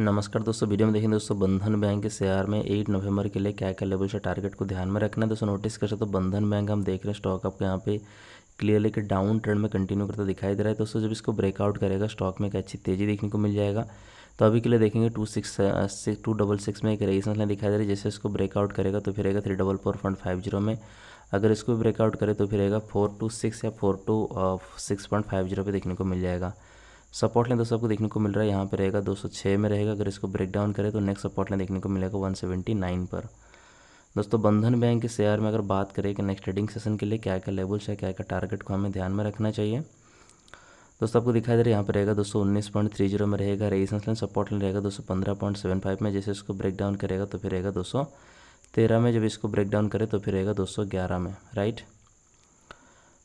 नमस्कार दोस्तों वीडियो में देखें दोस्तों बंधन बैंक के शेयर में 8 नवंबर के लिए क्या क्या लेवल से टारगेट को ध्यान में रखना है दोस्तों नोटिस कर सकते हो बंधन बैंक हम देख रहे हैं स्टॉक आपके यहाँ पे क्लियरली के डाउन ट्रेंड में कंटिन्यू करता दिखाई दे रहा है दोस्तों जब इसको ब्रेकआउट करेगा स्टॉक में एक अच्छी तेज़ी देखने को मिल जाएगा तो अभी के लिए देखेंगे two six six two double six में एक रेजिस्टेंस लाइन दिखाई दे रही है जैसे इसको ब्रेकआउट करेगा तो फिरेगा three double four point five zero में अगर इसको ब्रेकआउट करे तो फिरेगा फोर टू सिक्स या four two six point five zero पर देखने को मिल जाएगा सपोर्ट लाइन तो सबको देखने को मिल रहा है यहाँ पे रहेगा 206 में रहेगा अगर इसको ब्रेक डाउन करें तो नेक्स्ट सपोर्ट लाइन देखने को मिलेगा 179 पर दोस्तों बंधन बैंक के शेयर में अगर बात करें कि नेक्स्ट ट्रेडिंग सेशन के लिए क्या क्या लेवल्स है क्या क्या टारगेट को हमें ध्यान में रखना चाहिए दोस्तों आपको दिखाई दे रहा है यहाँ पर रहेगा दो सौ उन्नीस पॉइंट थ्री जीरो में रहेगा रेजिस्टेंस लाइन सपोर्ट लाइन रहेगा दो सौ पंद्रह पॉइंट सेवन फाइव में जैसे इसको ब्रेक डाउन करेगा तो फिर रहेगा दो सौ तेरह में जब इसको ब्रेक डाउन करे तो फिर रहेगा दो सौ ग्यारह में राइट